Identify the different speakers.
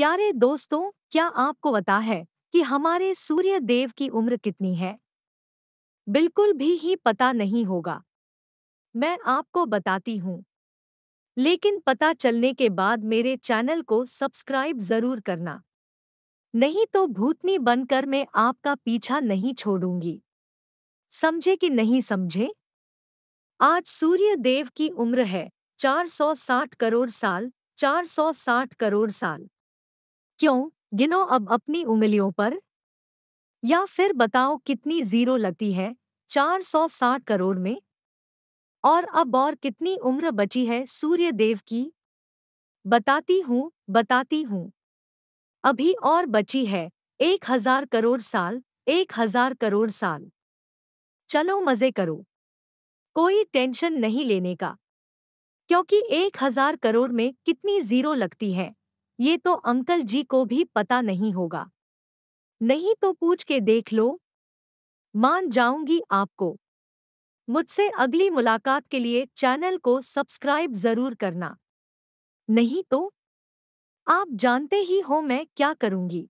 Speaker 1: प्यारे दोस्तों क्या आपको पता है कि हमारे सूर्य देव की उम्र कितनी है बिल्कुल भी ही पता नहीं होगा मैं आपको बताती हूँ लेकिन पता चलने के बाद मेरे चैनल को सब्सक्राइब जरूर करना नहीं तो भूतनी बनकर मैं आपका पीछा नहीं छोड़ूंगी समझे कि नहीं समझे आज सूर्य देव की उम्र है 460 करोड़ साल 460 करोड़ साल क्यों गिनो अब अपनी उंगलियों पर या फिर बताओ कितनी जीरो लगती है 460 करोड़ में और अब और कितनी उम्र बची है सूर्य देव की बताती हूँ बताती हूँ अभी और बची है एक हजार करोड़ साल एक हजार करोड़ साल चलो मजे करो कोई टेंशन नहीं लेने का क्योंकि एक हजार करोड़ में कितनी जीरो लगती है ये तो अंकल जी को भी पता नहीं होगा नहीं तो पूछ के देख लो मान जाऊंगी आपको मुझसे अगली मुलाकात के लिए चैनल को सब्सक्राइब जरूर करना नहीं तो आप जानते ही हो मैं क्या करूंगी